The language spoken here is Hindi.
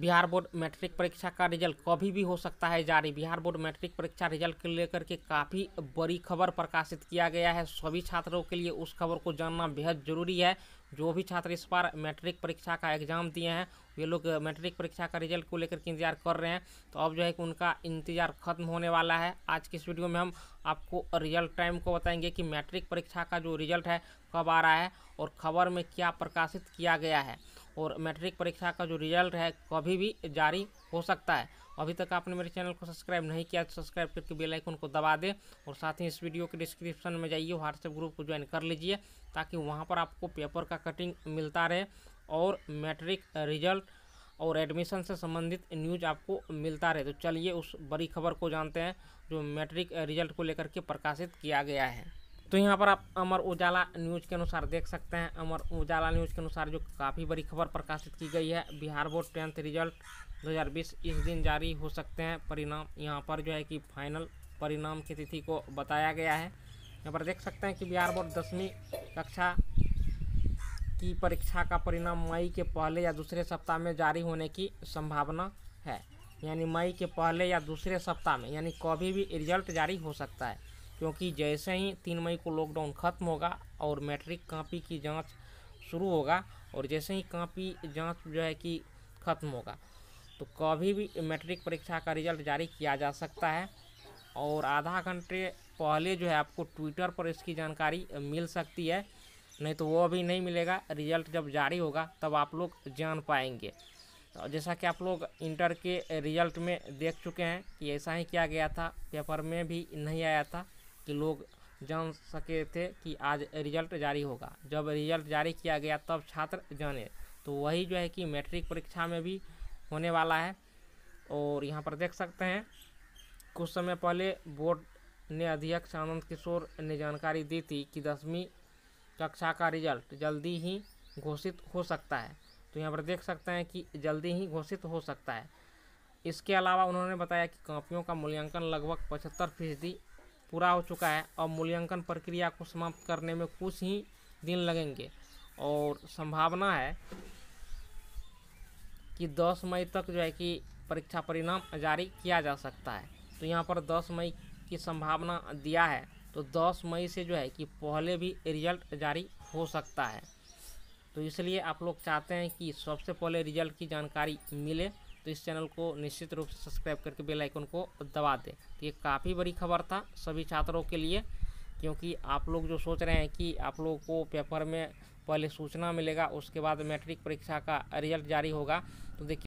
बिहार बोर्ड मैट्रिक परीक्षा का रिजल्ट कभी भी हो सकता है जारी बिहार बोर्ड मैट्रिक परीक्षा रिजल्ट के लेकर के काफ़ी बड़ी खबर प्रकाशित किया गया है सभी छात्रों के लिए उस खबर को जानना बेहद ज़रूरी है जो भी छात्र इस बार मैट्रिक परीक्षा का एग्ज़ाम दिए हैं ये लोग मैट्रिक परीक्षा का रिजल्ट को लेकर के इंतजार कर रहे हैं तो अब जो है कि उनका इंतजार खत्म होने वाला है आज की इस वीडियो में हम आपको रिजल्ट टाइम को बताएंगे कि मैट्रिक परीक्षा का जो रिजल्ट है कब आ रहा है और खबर में क्या प्रकाशित किया गया है और मैट्रिक परीक्षा का जो रिजल्ट है कभी भी जारी हो सकता है अभी तक आपने मेरे चैनल को सब्सक्राइब नहीं किया तो सब्सक्राइब करके बेल आइकन को दबा दें और साथ ही इस वीडियो के डिस्क्रिप्शन में जाइए व्हाट्सएप ग्रुप को ज्वाइन कर लीजिए ताकि वहाँ पर आपको पेपर का कटिंग मिलता रहे और मैट्रिक रिजल्ट और एडमिशन से संबंधित न्यूज आपको मिलता रहे तो चलिए उस बड़ी खबर को जानते हैं जो मैट्रिक रिजल्ट को लेकर के प्रकाशित किया गया है तो यहाँ पर आप अमर उजाला न्यूज़ के अनुसार देख सकते हैं अमर उजाला न्यूज़ के अनुसार जो काफ़ी बड़ी खबर प्रकाशित की गई है बिहार बोर्ड टेंथ रिजल्ट 2020 इस दिन जारी हो सकते हैं परिणाम यहाँ पर जो है कि फाइनल परिणाम की तिथि को बताया गया है यहाँ पर देख सकते हैं कि बिहार बोर्ड दसवीं कक्षा की परीक्षा का परिणाम मई के पहले या दूसरे सप्ताह में जारी होने की संभावना है यानी मई के पहले या दूसरे सप्ताह में यानी कभी भी रिजल्ट जारी हो सकता है क्योंकि जैसे ही तीन मई को लॉकडाउन ख़त्म होगा और मैट्रिक कापी की जाँच शुरू होगा और जैसे ही कापी जाँच जो है कि ख़त्म होगा तो कभी भी मैट्रिक परीक्षा का रिजल्ट जारी किया जा सकता है और आधा घंटे पहले जो है आपको ट्विटर पर इसकी जानकारी मिल सकती है नहीं तो वो अभी नहीं मिलेगा रिजल्ट जब जारी होगा तब आप लोग जान पाएंगे जैसा कि आप लोग इंटर के रिजल्ट में देख चुके हैं कि ऐसा ही किया गया था पेपर में भी नहीं आया था कि लोग जान सके थे कि आज रिजल्ट जारी होगा जब रिजल्ट जारी किया गया तब छात्र जाने तो वही जो है कि मैट्रिक परीक्षा में भी होने वाला है और यहाँ पर देख सकते हैं कुछ समय पहले बोर्ड ने अध्यक्ष आनंद किशोर ने जानकारी दी थी कि दसवीं कक्षा का रिजल्ट जल्दी ही घोषित हो सकता है तो यहाँ पर देख सकते हैं कि जल्दी ही घोषित हो सकता है इसके अलावा उन्होंने बताया कि कॉपियों का मूल्यांकन लगभग पचहत्तर फीसदी पूरा हो चुका है और मूल्यांकन प्रक्रिया को समाप्त करने में कुछ ही दिन लगेंगे और संभावना है कि 10 मई तक जो है कि परीक्षा परिणाम जारी किया जा सकता है तो यहाँ पर 10 मई की संभावना दिया है तो 10 मई से जो है कि पहले भी रिजल्ट जारी हो सकता है तो इसलिए आप लोग चाहते हैं कि सबसे पहले रिजल्ट की जानकारी मिले तो इस चैनल को निश्चित रूप से सब्सक्राइब करके बेल आइकन को दबा दें तो ये काफ़ी बड़ी खबर था सभी छात्रों के लिए क्योंकि आप लोग जो सोच रहे हैं कि आप लोगों को पेपर में पहले सूचना मिलेगा उसके बाद मैट्रिक परीक्षा का रिजल्ट जारी होगा तो देखिए